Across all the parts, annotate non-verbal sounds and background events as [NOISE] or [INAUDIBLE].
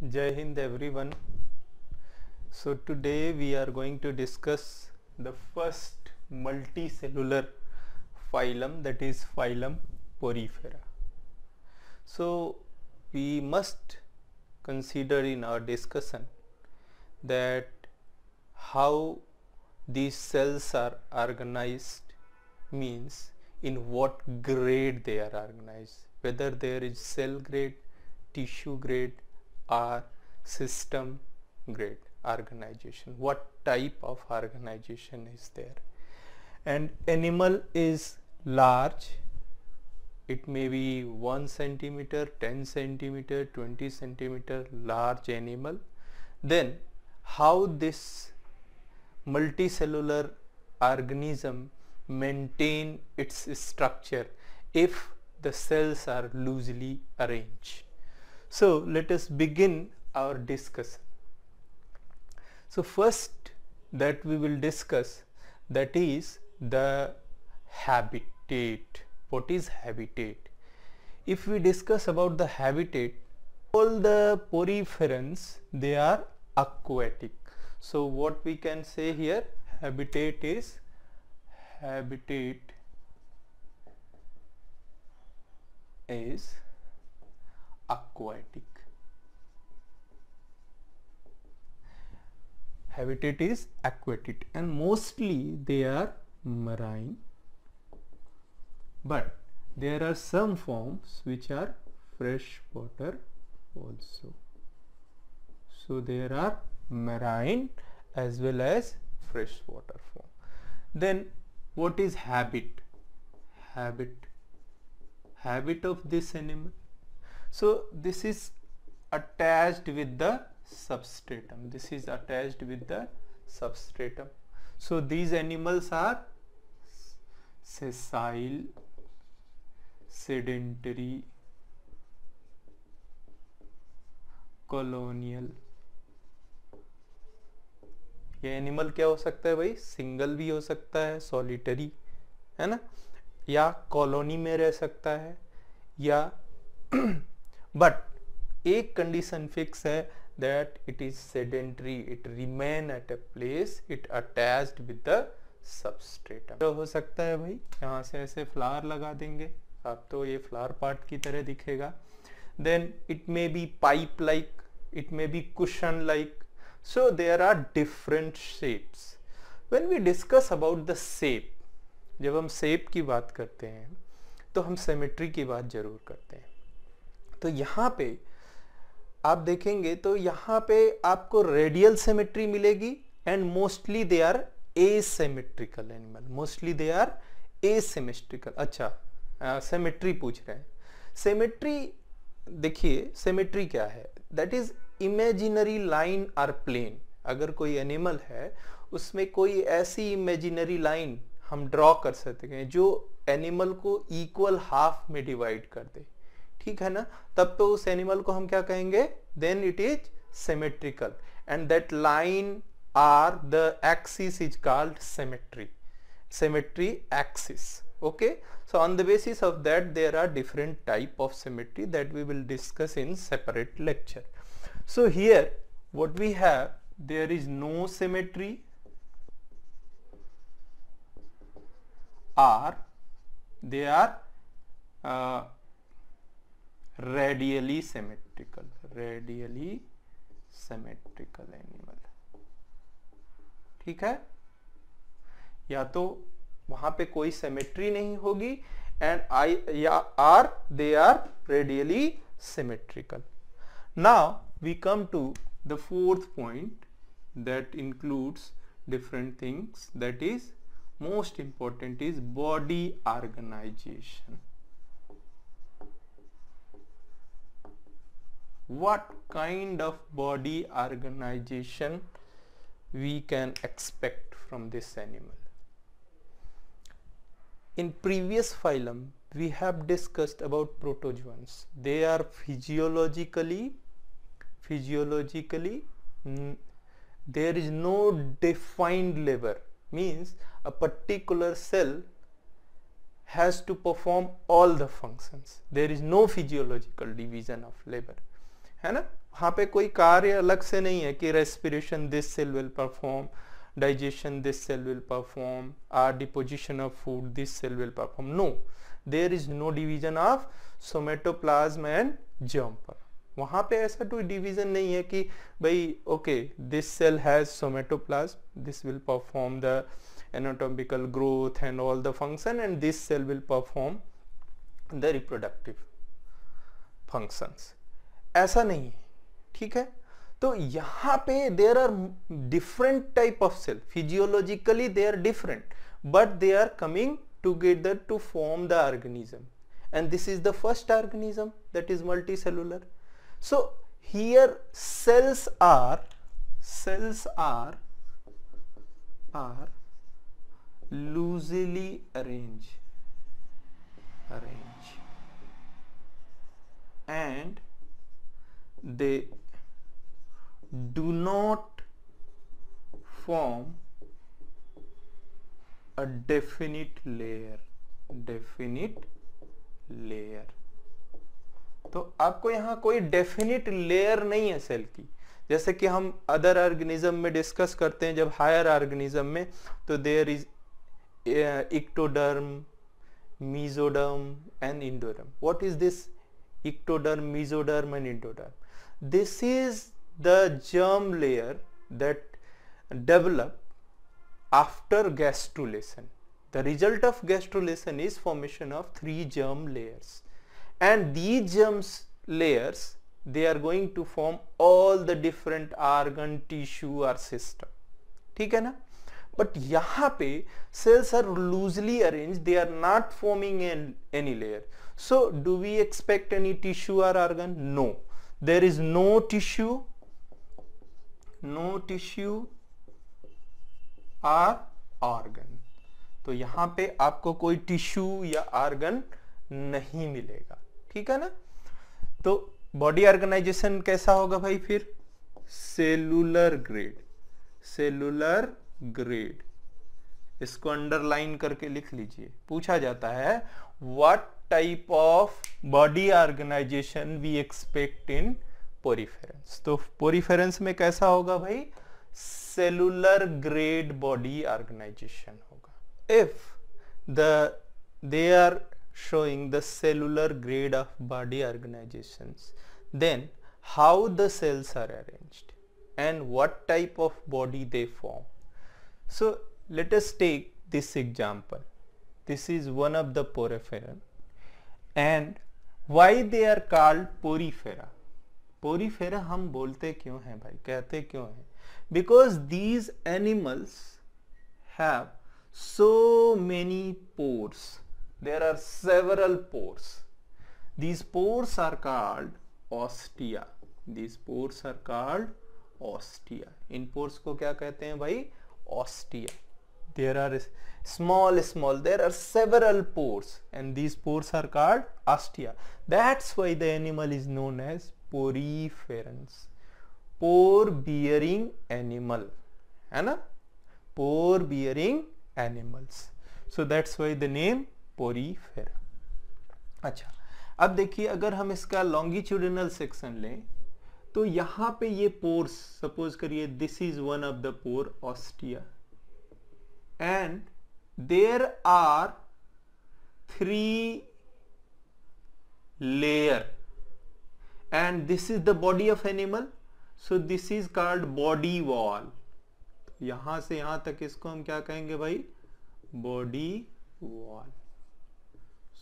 Jai Hind everyone. So today we are going to discuss the first multicellular phylum that is phylum Porifera. So we must consider in our discussion that how these cells are organized means in what grade they are organized whether there is cell grade, tissue grade our system grade organization what type of organization is there and animal is large it may be 1 centimeter 10 centimeter 20 centimeter large animal then how this multicellular organism maintain its structure if the cells are loosely arranged so let us begin our discussion. So first that we will discuss that is the habitat. What is habitat? If we discuss about the habitat, all the poriferans they are aquatic. So what we can say here habitat is habitat is aquatic. Habitat is aquatic and mostly they are marine but there are some forms which are freshwater also. So there are marine as well as freshwater form. Then what is habit? Habit. Habit of this animal so this is attached with the substratum this is attached with the substratum so these animals are sessile sedentary colonial ये animal क्या हो सकता है भाई single भी हो सकता है सॉलिटरी है ना या कॉलोनी में रह सकता है या बट एक कंडीशन फिक्स है that it is sedentary it remain at a place it attach with the substratum तो हो सकता है भाई यहाँ से ऐसे फ्लावर लगा देंगे आप तो ये फ्लावर पार्ट की तरह दिखेगा then it may be pipe like it may be cushion like so there are different shapes when we discuss about the shape जब हम सेप की बात करते हैं तो हम सेमेट्री की बात जरूर करते हैं तो यहाँ पे आप देखेंगे तो यहाँ पे आपको रेडियल सेमेट्री मिलेगी and mostly they are a symmetrical animal mostly they are symmetrical अच्छा सेमेट्री uh, पूछ रहे हैं सेमेट्री देखिए सेमेट्री क्या है that is imaginary line or plane अगर कोई एनिमल है उसमें कोई ऐसी इमेजिनरी लाइन हम ड्रॉ कर सकते हैं जो एनिमल को इक्वल हाफ में डिवाइड कर दे ठीक है ना तब तो उस एनिमल को हम क्या कहेंगे then it is symmetrical and that line or the axis is called symmetry symmetry axis okay so on the basis of that there are different type of symmetry that we will discuss in separate lecture so here what we have there is no symmetry or they are radially symmetrical radially symmetrical animal ठीक है या तो वहां पे कोई symmetry नहीं होगी and I या or they are radially symmetrical now we come to the fourth point that includes different things that is most important is body organisation what kind of body organization we can expect from this animal. In previous phylum we have discussed about protozoans. They are physiologically physiologically there is no defined labor means a particular cell has to perform all the functions. There is no physiological division of labor. है ना वहाँ पे कोई कार्य अलग से नहीं है कि respiration this cell will perform digestion this cell perform or deposition of food this cell cell will perform no there is no division of somatoplasm and germ वहाँ पे ऐसा कोई डिवीजन नहीं है कि भाई okay this cell has somatoplasm this will perform the anatomical growth and all the function and this cell will perform the reproductive functions ऐसा नहीं है ठीक है तो यहां पे there are different type of cell physiologically they are different but they are coming together to form the organism and this is the first organism that is multicellular so here cells are cells are are loosely arrange arrange and they do not form a definite layer definite layer तो आपको यहां कोई definite layer नहीं है cell की जैसे कि हम अदर ऑर्गेनिज्म में डिस्कस करते हैं जब हायर ऑर्गेनिज्म में तो there is ectoderm mesoderm and endoderm what is this ectoderm mesoderm and endoderm this is the germ layer that develop after gastrulation the result of gastrulation is formation of three germ layers and these germs layers they are going to form all the different organ tissue or system ठीक है ना यहाँ पे cells are loosely arranged they are not forming an, any layer so do we expect any tissue or organ no there is no tissue no tissue or organ तो यहां पे आपको कोई टिश्यू या आर्गन नहीं मिलेगा ठीक है ना तो बॉडी ऑर्गेनाइजेशन कैसा होगा भाई फिर सेलुलर ग्रेड सेलुलर ग्रेड इसको अंडरलाइन करके लिख लीजिए पूछा जाता है what type of body organization we expect in poriferans तो पोरीफेरेंस में कैसा होगा भाई सेलुलर ग्रेड बॉडी ऑर्गेनाइजेशन होगा if the they are showing the cellular grade of body organizations then how the cells are arranged and what type of body they form so let us take this example this is one of the poriferum and why they are called porifera porifera हम बोलते क्यों हैं भाई कहते क्यों हैं because these animals have so many pores there are several pores these pores are called ostia these pores are called ostia इन pores को क्या कहते हैं भाई ostia there are small small there are several pores and these pores are called ostia that's why the animal is known as poriferans pore bearing animal hai na pore bearing animals so that's why the name porifera acha अब देखिए अगर हम इसका longitudinal section लें तो यहाँ पे ये पोर्स सपोज करिए this is one of the pore ostia and there are three layer and this is the body of animal so this is called body wall यहां से यहां तक इसको हम क्या कहेंगे भाई body wall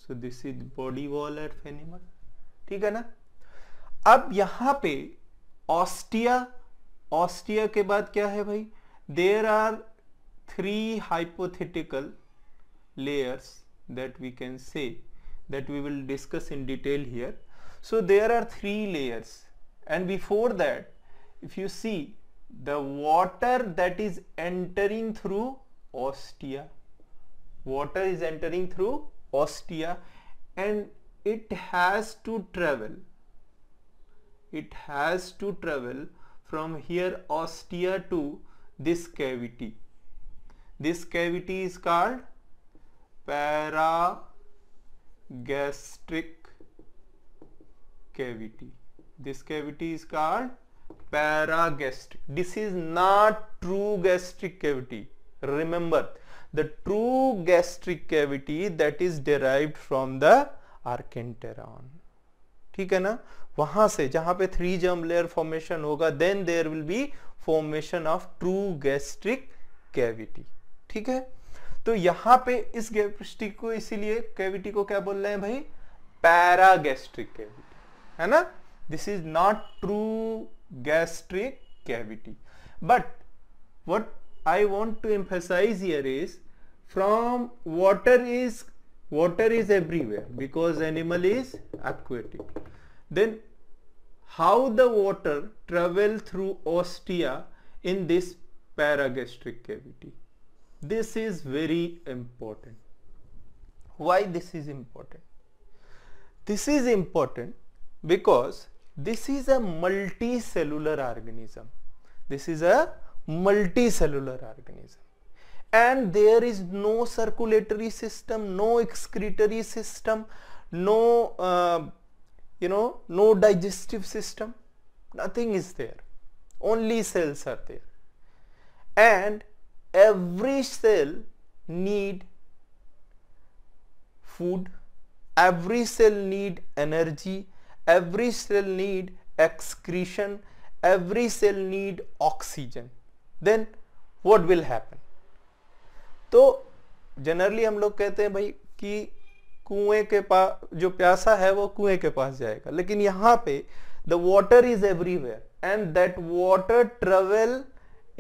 so this is body wall at animal ठीक है ना अब यहां पे ऑस्टिया ऑस्टिया के बाद क्या है भाई there are three hypothetical layers that we can say that we will discuss in detail here. So there are three layers and before that if you see the water that is entering through ostia water is entering through ostia and it has to travel it has to travel from here ostia to this cavity This cavity is called paragastric cavity. This cavity is called paragastric. This is not true gastric cavity. Remember, the true gastric cavity that is derived from the archenteron. ठीक है ना वहां से जहां पे three germ layer formation होगा then there will be formation of true gastric cavity ठीक है तो यहां पे इस गैस्ट्रिक को इसीलिए कैविटी को क्या बोल रहे हैं भाई पैरागैस्ट्रिक कैविटी है ना this is not true gastric cavity but what I want to emphasize here is from water is water is everywhere because animal is aquatic then how the water travel through ostia in this paragastric cavity This is very important. Why this is important? This is important because this is a multicellular organism. This is a multicellular organism and there is no circulatory system, no excretory system, no uh, you know no digestive system nothing is there only cells are there and every cell need food every cell need energy every cell need excretion every cell need oxygen then what will happen तो generally हम लोग कहते हैं भाई कि कुएं के पास जो प्यासा है वो कुएं के पास जाएगा लेकिन यहाँ पे the water is everywhere and that water travel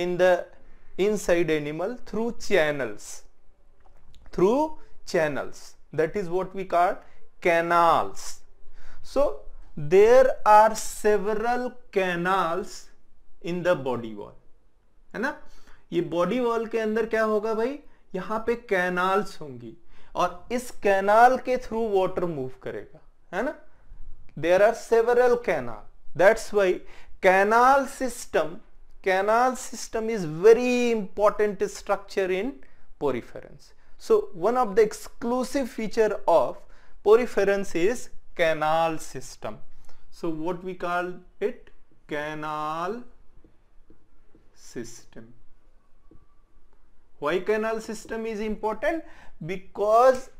in the inside animal through channels through channels that is what we call canals so there are several canals in the body wall hai na ye body wall ke andar kya hoga bhai yahan pe canals hongi aur is canal ke through water move karega hai na there are several canal that's why canal system canal system is very important structure in poriferans. So one of the exclusive feature of poriferans is canal system. So what we call it canal system. Why canal system is important? Because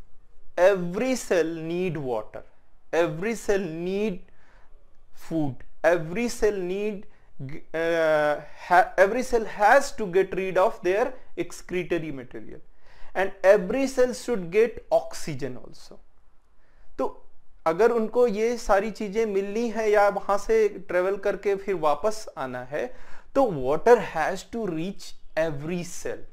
every cell need water, every cell need food, every cell need uh, every cell has to get rid of their excretory material and every cell should get oxygen also तो अगर उनको ये सारी चीजें मिलनी है या वहां से ट्रेवल करके फिर वापस आना है तो water has to reach every cell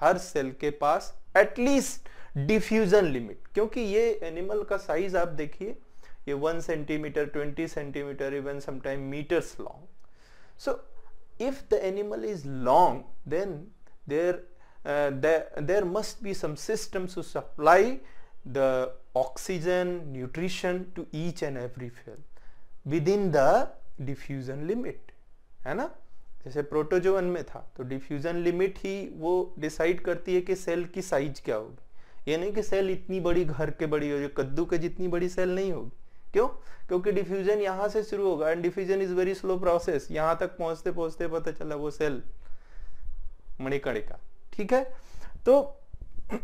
हर सेल के पास एटलीस्ट डिफ्यूजन लिमिट क्योंकि ये एनिमल का साइज आप देखिए ये one centimetre twenty centimetre even sometime metres long So if the animal is long then there uh, there, there must be some systems to supply the oxygen nutrition to each and every cell within the diffusion limit hai na जैसे protozoan में था तो diffusion limit ही वो decide करती है कि cell की size क्या होगी ये नहीं कि सेल इतनी बड़ी घर के बड़ी हो जो कद्दू के जितनी बड़ी सेल नहीं होगी क्यों क्योंकि डिफ्यूजन यहां से शुरू होगा and diffusion is very slow process यहां तक पहुंचते पहुंचते पता चला वो सेल मणिकणिका ठीक है तो [CLEARS THROAT]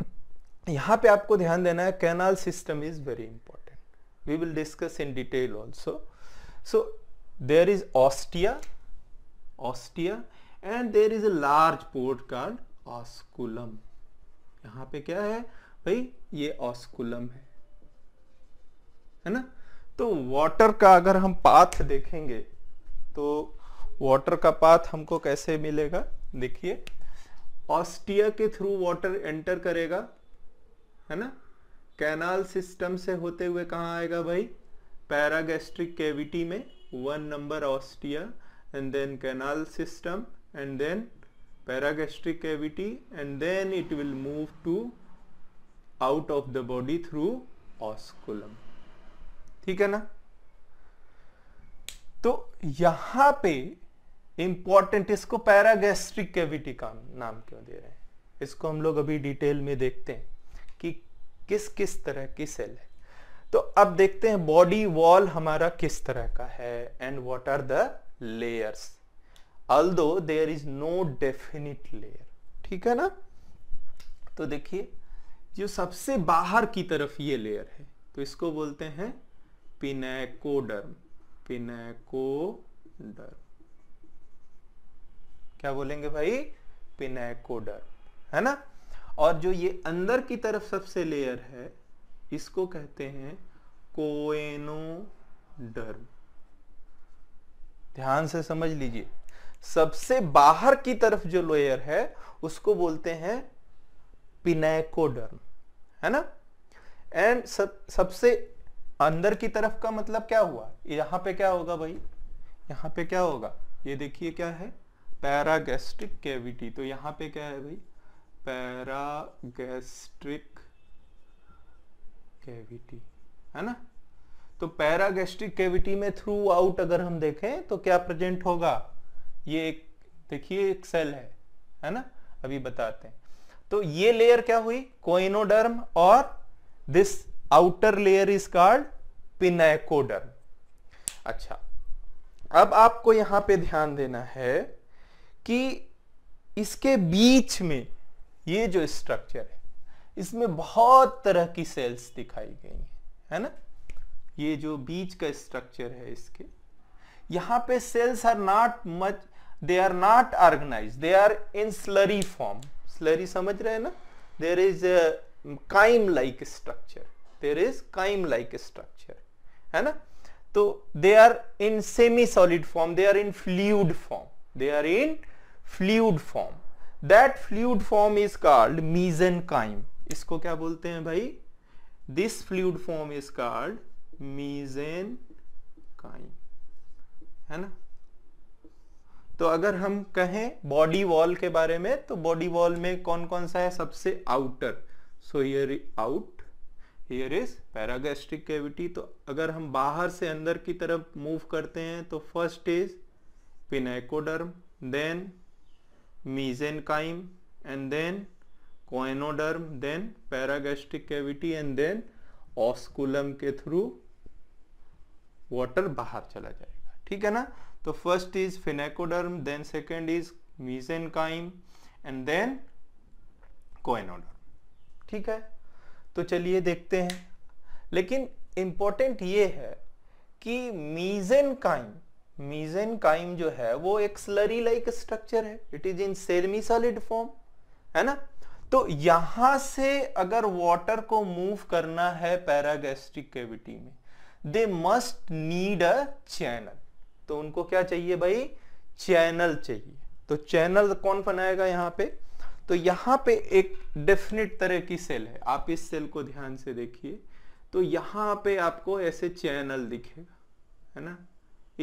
यहां पे आपको ध्यान देना है canal system is very important we will discuss in detail also so there is ostia ostia and there is a large pore called osculum यहां पे क्या है भाई ये ऑस्कुलम है है ना तो वाटर का अगर हम पाथ देखेंगे तो वाटर का पाथ हमको कैसे मिलेगा देखिए ऑस्टिया के थ्रू वाटर एंटर करेगा है ना कैनाल सिस्टम से होते हुए कहाँ आएगा भाई पैरागेस्ट्रिक कैविटी में one number ostia and then canal system and then paragastric cavity and then it will move to out of the body through osculum ठीक है ना तो यहां पे इंपॉर्टेंट इसको पैरागैस्ट्रिक कैविटी का नाम क्यों दे रहे हैं इसको हम लोग अभी डिटेल में देखते हैं कि किस किस तरह की सेल है तो अब देखते हैं बॉडी वॉल हमारा किस तरह का है and what are the layers although there is no definite layer ठीक है ना तो देखिए जो सबसे बाहर की तरफ ये लेयर है तो इसको बोलते हैं पिनेकोडर्म पिनेकोडर्म क्या बोलेंगे भाई पिनेकोडर्म है ना और जो ये अंदर की तरफ सबसे लेयर है इसको कहते हैं कोएनोडर्म ध्यान से समझ लीजिए सबसे बाहर की तरफ जो लेयर है उसको बोलते हैं पिनेकोडर्म है ना एंड सब सबसे अंदर की तरफ का मतलब क्या हुआ यहां पे क्या होगा भाई यहां पे क्या होगा ये देखिए क्या है पैरागैस्ट्रिक कैविटी तो यहां पे क्या है भाई पैरागैस्ट्रिक कैविटी है ना तो पैरागैस्ट्रिक कैविटी में थ्रू आउट अगर हम देखें तो क्या प्रेजेंट होगा ये एक देखिए एक सेल है है ना अभी बताते हैं तो ये लेयर क्या हुई कोइनोडर्म और this outer layer is called pinacoderm अच्छा अब आपको यहां पे ध्यान देना है कि इसके बीच में ये जो स्ट्रक्चर है इसमें बहुत तरह की सेल्स दिखाई गई है, है ना ये जो बीच का स्ट्रक्चर है इसके यहां पे cells are not much they are not organize they are in slurry form slurry समझ रहे हैं ना there is chyme like structure there is chyme like structure है ना तो they are in semi solid form they are in fluid form they are in fluid form that fluid form is called mesenchyme इसको क्या बोलते हैं भाई this fluid form is called मीजेन crime है ना तो अगर हम कहें बॉडी वॉल के बारे में तो बॉडी वॉल में कौन कौन सा है सबसे outer so here out here is paragastric cavity तो अगर हम बाहर से अंदर की तरफ मूव करते हैं तो first is pinacoderm then mesenchyme and then choanoderm then paragastric cavity and then osculum के थ्रू वाटर बाहर चला जाएगा ठीक है ना तो first is pinacoderm then second is mesenchyme and then choanoderm ठीक है तो चलिए देखते हैं लेकिन इम्पोर्टेंट ये है कि मीजेन काइम मीजेन काइम जो है वो एक स्लरी लाइक स्ट्रक्चर है it is in semi solid form है ना तो यहां से अगर वाटर को मूव करना है पैरागैस्ट्रिक कैविटी में they must need a channel तो उनको क्या चाहिए भाई चैनल चाहिए तो चैनल कौन बनाएगा यहां पे तो यहां पे एक डेफिनेट तरह की सेल है आप इस सेल को ध्यान से देखिए तो यहां पे आपको ऐसे चैनल दिखेगा है ना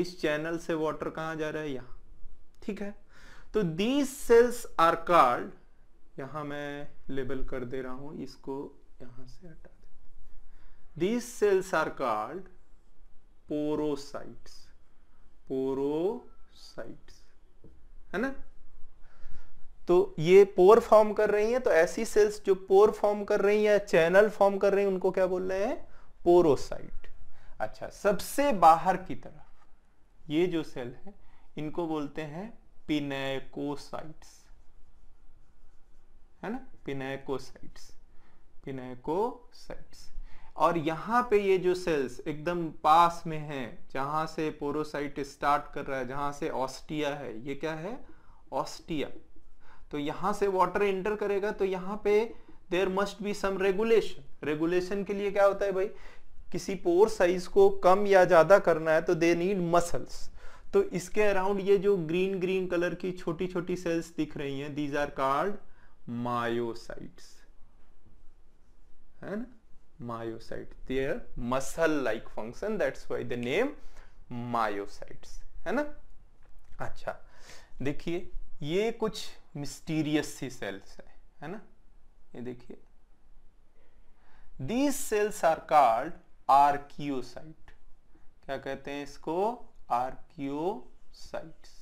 इस चैनल से वाटर कहां जा रहा है यहां ठीक है तो दीज सेल्स आर कार्ड यहां मैं लेबल कर दे रहा हूं इसको यहां से हटा दे these cells are called porocytes porocytes है ना तो ये पोर फॉर्म कर रही हैं तो ऐसी सेल्स जो पोर फॉर्म कर रही हैं या चैनल फॉर्म कर रही हैं उनको क्या बोल रहे हैं पोरोसाइट अच्छा सबसे बाहर की तरफ ये जो सेल है इनको बोलते हैं पिनेकोसाइट्स है ना पिनेकोसाइट्स पिनेकोसाइट्स और यहां पे ये जो सेल्स एकदम पास में है जहां से पोरोसाइट स्टार्ट कर रहा है जहां से ऑस्टिया है ये क्या है ऑस्टिया तो यहां से वाटर एंटर करेगा तो यहाँ पे there must be some regulation regulation के लिए क्या होता है भाई किसी पोर साइज को कम या ज्यादा करना है तो दे नीड मसल्स तो इसके अराउंड ये जो ग्रीन ग्रीन कलर की छोटी छोटी सेल्स दिख रही हैं दीज आर कार्ड मायोसाइट्स है ना myocyte there muscle like function that's why the name myocytes है ना अच्छा देखिए ये कुछ मिस्टीरियस सी सेल्स है है ना ये देखिए these cells are called archaeocyte क्या कहते हैं इसको आर्कियोसाइट्स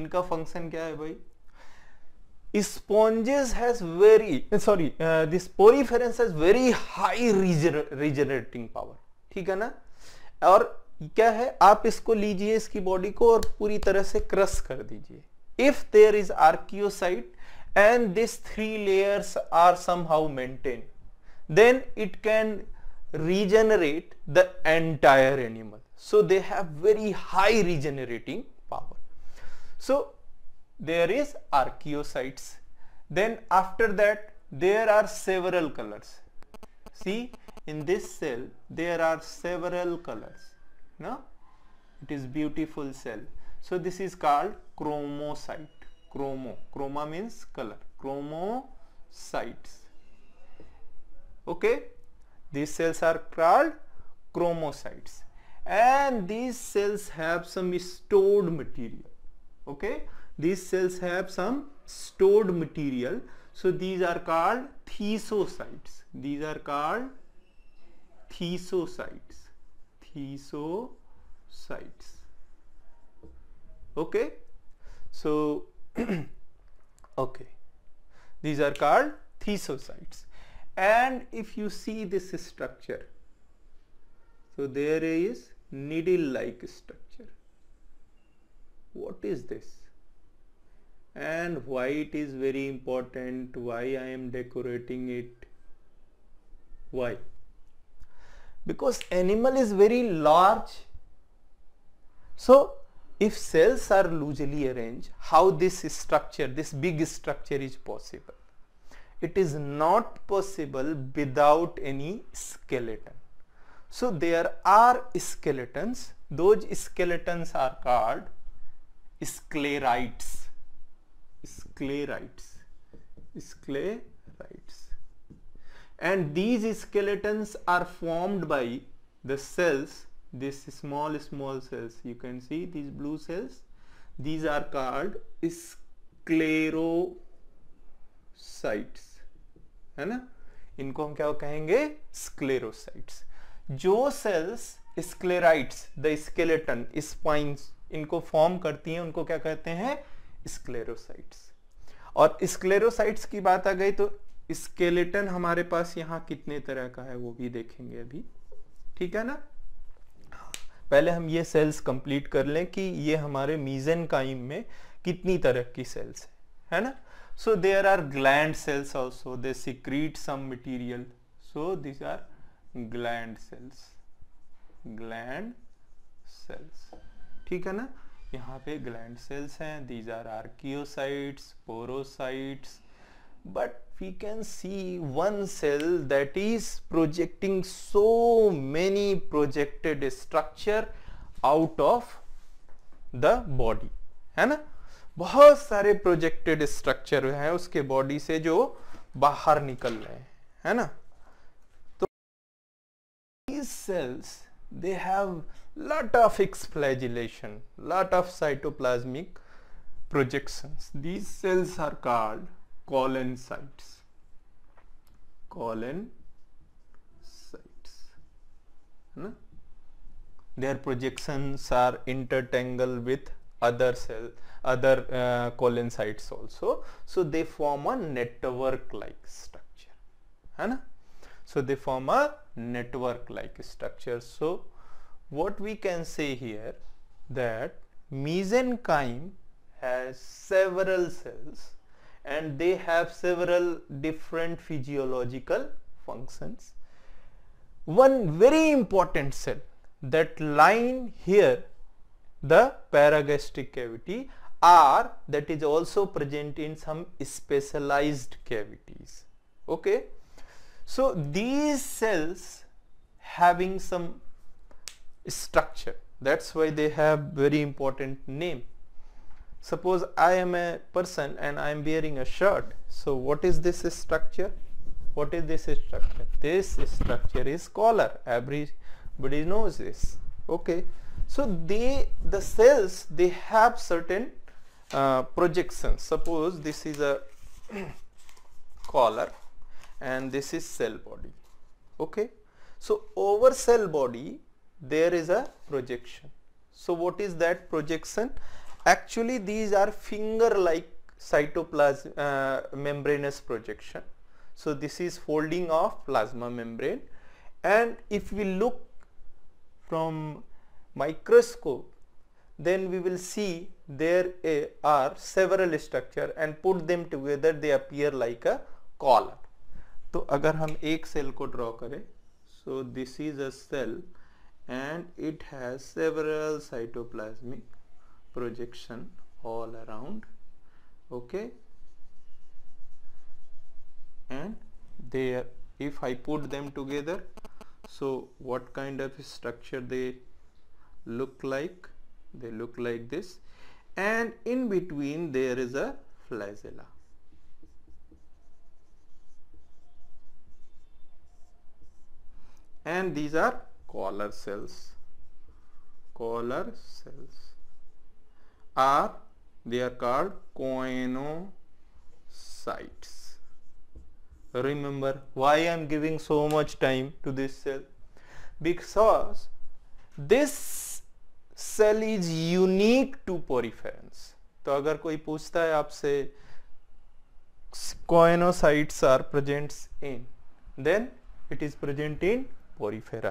इनका फंक्शन क्या है भाई sponges has very sorry this this has very high regenerating power ठीक है ना और क्या है आप इसको लीजिए इसकी बॉडी को और पूरी तरह से क्रश कर दीजिए if there is archaeocyte and these three layers are somehow maintained then it can regenerate the entire animal so they have very high regenerating power so there is archaeocytes then after that there are several colors see in this cell there are several colors no it is beautiful cell so this is called chromocyte. Chromo. Chroma means color. Chromocytes. Okay. These cells are called chromocytes. And these cells have some stored material. Okay. These cells have some stored material. So these are called thesocytes. These are called thesocytes. Thesocytes okay so [CLEARS THROAT] okay these are called thesosites and if you see this structure so there is needle like structure what is this and why it is very important why I am decorating it why because animal is very large so if cells are loosely arranged, how this structure, this big structure is possible? It is not possible without any skeleton. So there are skeletons, those skeletons are called sclerites, sclerites, sclerites. And these skeletons are formed by the cells this small small cells you can see these blue cells these are called sclerocytes है ना इनको हम क्या कहेंगे sclerocytes जो cells sclerites the skeleton spines इनको form करती हैं उनको क्या कहते हैं स्क्लेरोसाइट्स और स्क्लेरोसाइट्स की बात आ गई तो स्केलेटन हमारे पास यहां कितने तरह का है वो भी देखेंगे अभी ठीक है ना पहले हम ये सेल्स कंप्लीट कर लें कि ये हमारे मीजन काइम में कितनी तरह की सेल्स है है ना so there are gland cells also they secrete some material so this are gland cells gland cells ठीक है ना यहाँ पे ग्लैंड सेल्स हैं these are archaeocytes porocytes but we can see one cell that is projecting so many projected structure out of the body है ना बहुत सारे projected structure हैं उसके body से जो बाहर निकल रहे हैं है ना तो these cells they have lot of flagellation lot of cytoplasmic projections these cells are called colon sites colon sites no? their projections are intertangled with other cell other uh, colon sites also so they form a network like structure so they form a network like structure so what we can say here that mesenchyme has several cells and they have several different physiological functions. One very important cell that line here the paragastric cavity R that is also present in some specialized cavities okay so these cells having some structure that's why they have very important name suppose I am a person and I am wearing a shirt so what is this structure what is this structure this structure is collar everybody knows this okay so they the cells they have certain uh, projections suppose this is a [CLEARS THROAT] collar and this is cell body okay so over cell body there is a projection so what is that projection actually these are finger like cytoplasm uh, membranous projection so this is folding of plasma membrane and if we look from microscope then we will see there eh, are several structure and put them together they appear like a collar So अगर हम एक cell को so this is a cell and it has several cytoplasmic projection all around okay and there if I put them together so what kind of structure they look like they look like this and in between there is a flagella and these are collar cells collar cells are they are called coenocytes remember why i am giving so much time to this cell because this cell is unique to poriferans तो अगर कोई पूछता है आपसे coenocytes are present in then it is present in porifera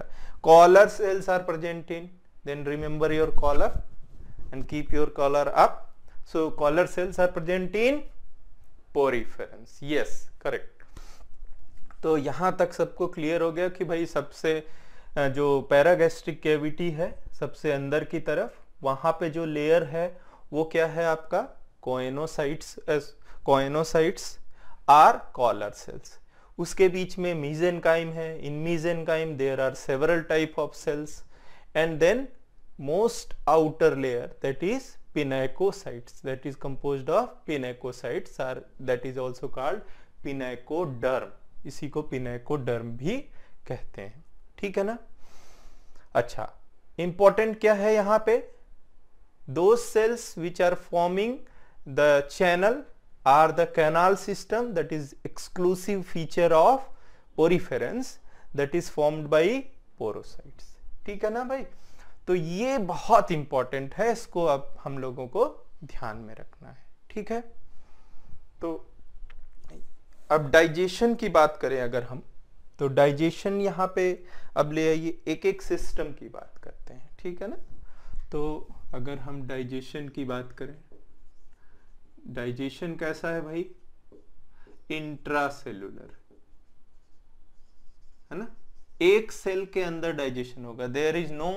collar cells are present in then remember your collar and keep your collar up. So collar cells are present in poriferans. Yes, correct. तो यहाँ तक सबको clear हो गया कि भाई सबसे जो पैरागैस्ट्रिक कैविटी है सबसे अंदर की तरफ वहाँ पे जो लेयर है वो क्या है आपका choanocytes choanocytes are collar cells उसके बीच में मीजेनकाइम है in mesenchyme there are several type of cells and then most outer layer that is pinacocytes that is composed of pinacocytes are that is also called pinacoderm इसी को पिनाकोडर्म भी कहते हैं ठीक है ना अच्छा इंपॉर्टेंट क्या है यहाँ पे दो cells which are forming the channel or the canal system that is exclusive feature of poriferans that is formed by porocytes ठीक है ना भाई तो ये बहुत इंपॉर्टेंट है इसको अब हम लोगों को ध्यान में रखना है ठीक है तो अब डाइजेशन की बात करें अगर हम तो डाइजेशन यहाँ पे अब ले आइए एक एक सिस्टम की बात करते हैं ठीक है ना तो अगर हम डाइजेशन की बात करें डाइजेशन कैसा है भाई इंट्रासेलुलर है ना एक सेल के अंदर डाइजेशन होगा there is no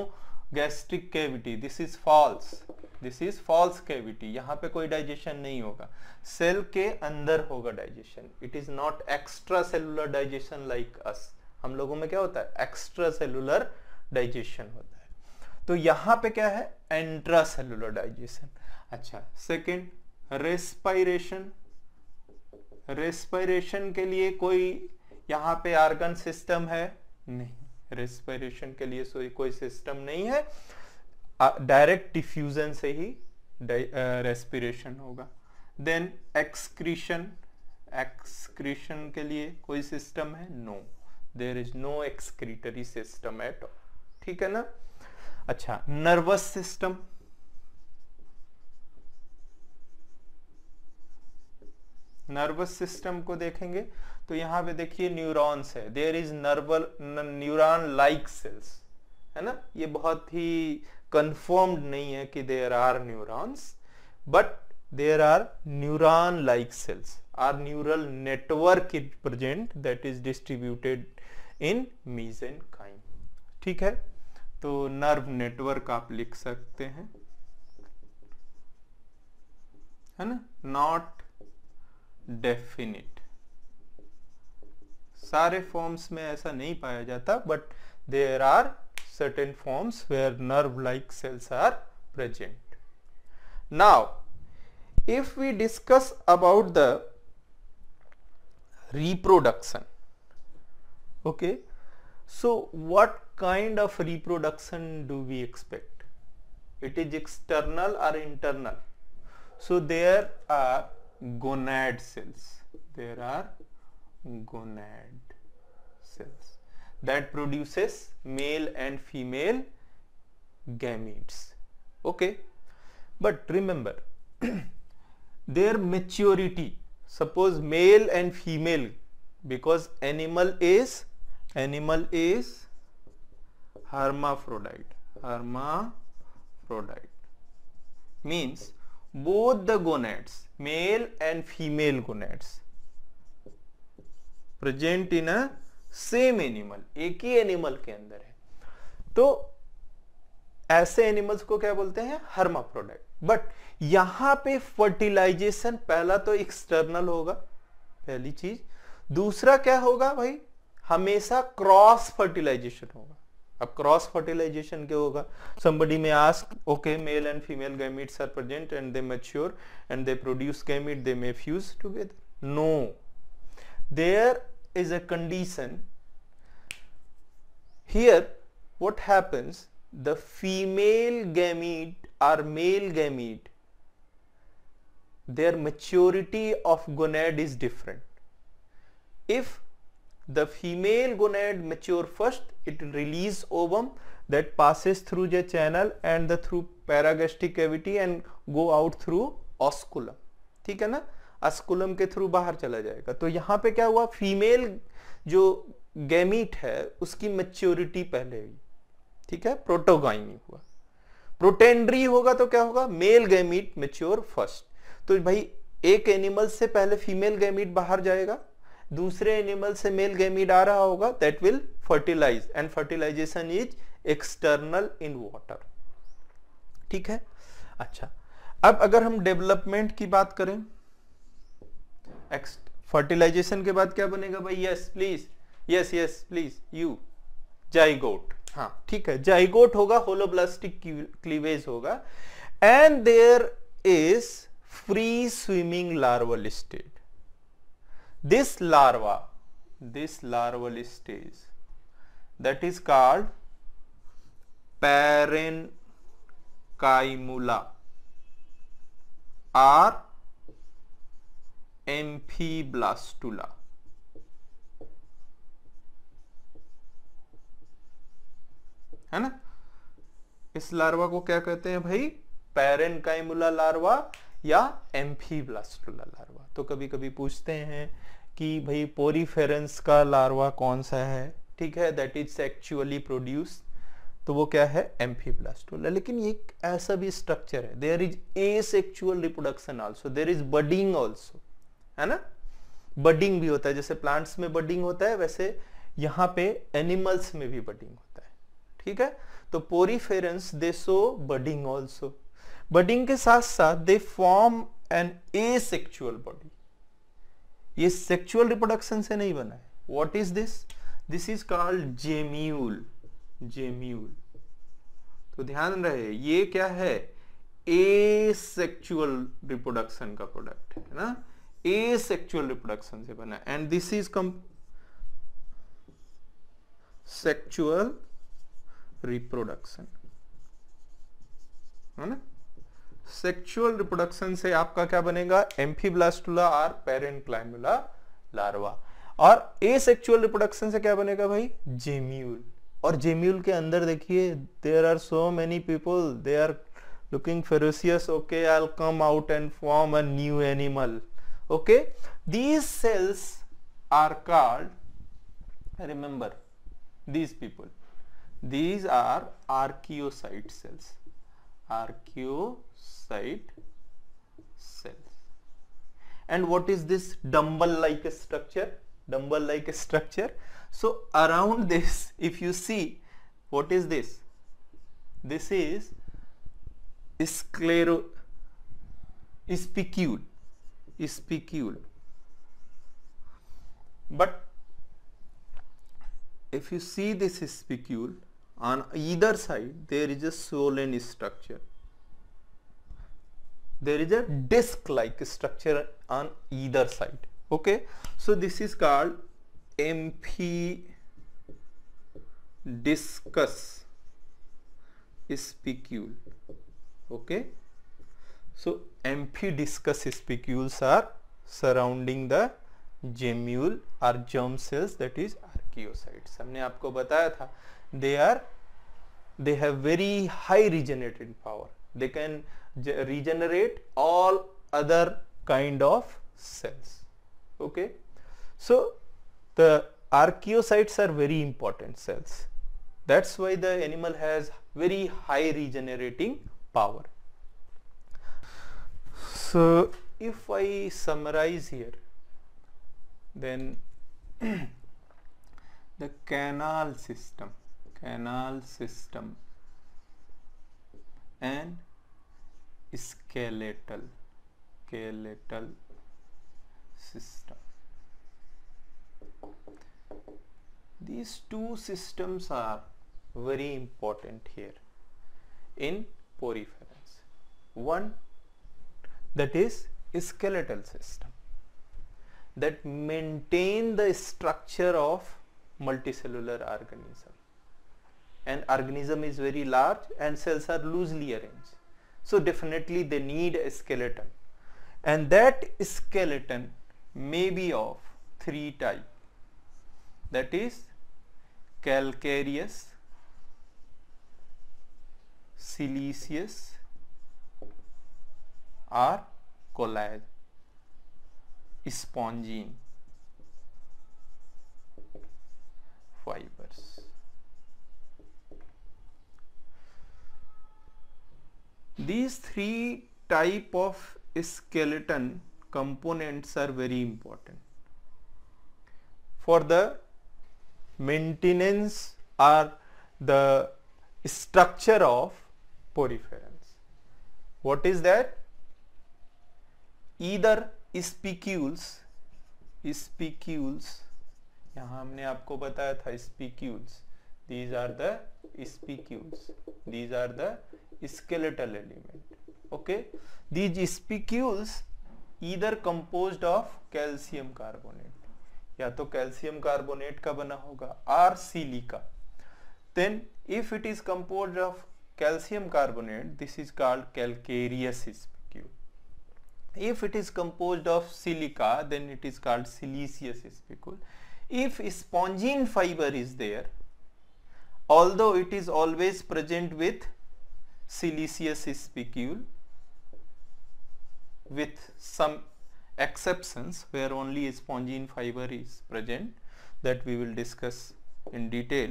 gastric cavity this is false this is false cavity यहाँ पे कोई डाइजेशन नहीं होगा सेल के अंदर होगा digestion it is not extra cellular digestion like us हम लोगों में क्या होता है एक्स्ट्रा सेलुलर डाइजेशन होता है तो यहाँ पे क्या है एंट्रा सेलुलर डाइजेशन अच्छा सेकेंड रेस्पायरेशन रेस्पायरेशन के लिए कोई यहाँ पे आर्गन सिस्टम है नहीं रेस्पिरेशन के लिए सो कोई सिस्टम नहीं है डायरेक्ट डिफ्यूजन से ही रेस्पिरेशन होगा देन एक्सक्रीशन एक्सक्रीशन के लिए कोई सिस्टम है no there is no excretory system at ठीक है ना अच्छा नर्वस सिस्टम नर्वस सिस्टम को देखेंगे तो यहां पे देखिए न्यूरॉन्स है there is neural neuron like cells है ना ये बहुत ही कंफर्म्ड नहीं है कि there are neurons but there are neuron like cells or neural network is present that is distributed in mesenchyme ठीक है तो नर्व नेटवर्क आप लिख सकते हैं है ना नॉट डेफिनेट सारे फॉर्म्स में ऐसा नहीं पाया जाता but there are certain forms where nerve like cells are present now if we discuss about the reproduction okay so what kind of reproduction do we expect it is external or internal so there are gonad cells there are gonad cells that produces male and female gametes okay but remember [CLEARS THROAT] their maturity suppose male and female because animal is animal is hermaphrodite hermaphrodite means both the gonads male and female gonads present in a same animal एक ही animal के अंदर है तो ऐसे animals को क्या बोलते हैं हर्मा प्रोडक्ट बट यहां पे फर्टिलाइजेशन पहला तो एक्सटर्नल होगा पहली चीज दूसरा क्या होगा भाई हमेशा क्रॉस फर्टिलाइजेशन होगा अब क्रॉस फर्टिलाइजेशन क्या होगा somebody may ask okay male and female gametes are present and they mature and they produce gamete they may fuse together no there is a condition here what happens the female gamete or male gamete their maturity of gonad is different if the female gonad mature first it will release ovum that passes through the channel and the through paragastric cavity and go out through osculum ठीक है अस्कुलम के through बाहर चला जाएगा तो यहाँ पे क्या हुआ फीमेल जो गैमीट है उसकी मेच्योरिटी पहले हुई ठीक है प्रोटोगाइनी हुआ प्रोटेंड्री होगा तो क्या होगा मेल गैमीट मेच्योर फर्स्ट तो भाई एक एनिमल से पहले फीमेल गैमिट बाहर जाएगा दूसरे एनिमल से मेल गैमीट आ रहा होगा that will fertilize and fertilization is external in water ठीक है अच्छा अब अगर हम डेवलपमेंट की बात करें एक्स फर्टिलाइजेशन के बाद क्या बनेगा भाई yes please yes yes please you zygote हाँ ठीक है जाइगोट होगा होलोब्लास्टिक क्लीवेज होगा and there is free swimming larval stage this larva this larval stage that is called parenchymula or amphiblastula है ना इस लार्वा को क्या कहते हैं भाई काइमुला लार्वा या एम्फीब्लास्टुला लार्वा तो कभी कभी पूछते हैं कि भाई पोरीफेरेंस का लार्वा कौन सा है ठीक है दैट इज एक्चुअली प्रोड्यूस तो वो क्या है एम्फीब्लास्टुला लेकिन ये ऐसा भी स्ट्रक्चर है there is asexual reproduction also there is budding also है ना बडिंग भी होता है जैसे प्लांट्स में बडिंग होता है वैसे यहां पे एनिमल्स में भी बडिंग होता है ठीक है तो poriferans they so budding also budding के साथ साथ they form an asexual body ये सेक्चुअल रिप्रोडक्शन से नहीं बना है what is this this is called gemmule gemmule तो ध्यान रहे ये क्या है ए सेक्चुअल रिप्रोडक्शन का प्रोडक्ट है ना ए सेक्चुअल रिप्रोडक्शन से बना and this is come sexual reproduction है ना सेक्चुअल रिप्रोडक्शन से आपका क्या बनेगा एम्फीब्लास्टुला और पेरेंट क्लाइमुला लार्वा और ए सेक्चुअल रिप्रोडक्शन से क्या बनेगा भाई जेम्यूल और जेम्यूल के अंदर देखिए there are so many people they are looking ferocious okay I come out and form a new animal okay these cells are called remember these people these are archaeocyte cells archaeocyte cells and what is this dumbbell like structure dumbbell like structure so around this if you see what is this this is sclero spicule is But if you see this spicule on either side there is a swollen structure there is a disc like structure on either side okay so this is called discus spicule okay so amphidiscus spicules are surrounding the gemule or germ cells. That is, is archaeocytes हमने आपको बताया था they are they have very high regenerative power they regenerate all other kind of cells okay so the archaeocytes are very important cells that's why the animal has very high regenerating power so if I summarize here then [CLEARS THROAT] the canal system canal system and skeletal skeletal system these two systems are very important here in poriferans one that is skeletal system that maintain the structure of multicellular organism and organism is very large and cells are loosely arranged so definitely they need a skeleton and that skeleton may be of three type that is calcareous siliceous are collagen, spongin, fibers these three type of skeleton components are very important for the maintenance or the structure of poriferans what is that either spicules spicules यहां हमने आपको बताया था spicules these are the spicules these are the skeletal element okay these spicules either compose of calcium carbonate या तो calcium carbonate का बना होगा or silica then if it is compose of calcium carbonate this is called calcareous spicule if it is composed of silica then it is called siliceous spicule. if spongin fiber is there although it is always present with siliceous spicule, with some exceptions where only spongin fiber is present that we will discuss in detail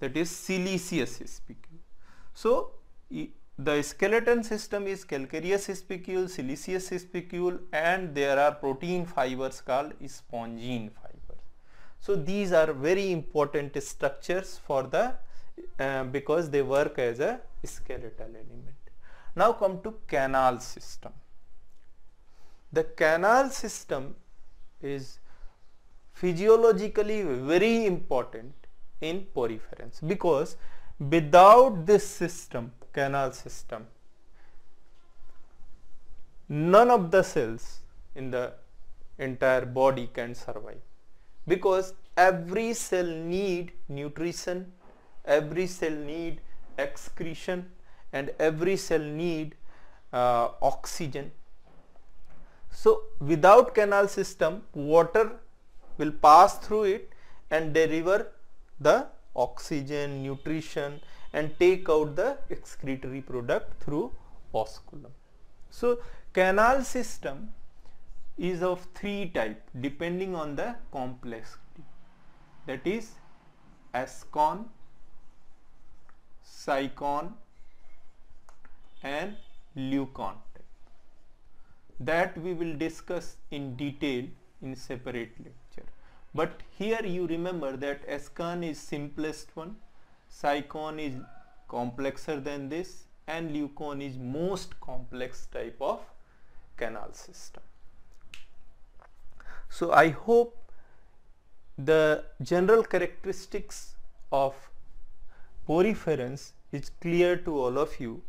that is siliceous spicule. So, the skeleton system is calcareous spicule, siliceous spicule and there are protein fibers called spongin fibers. So these are very important structures for the uh, because they work as a skeletal element. Now come to canal system. The canal system is physiologically very important in poriferans because without this system canal system. None of the cells in the entire body can survive because every cell need nutrition, every cell need excretion and every cell need uh, oxygen. So without canal system water will pass through it and deliver the oxygen, nutrition and take out the excretory product through osculum. So canal system is of three type depending on the complexity that is ascon, cycon and leucon type. That we will discuss in detail in separate lecture. But here you remember that ascon is simplest one cycon is complexer than this and leucon is most complex type of canal system. So I hope the general characteristics of poriferans is clear to all of you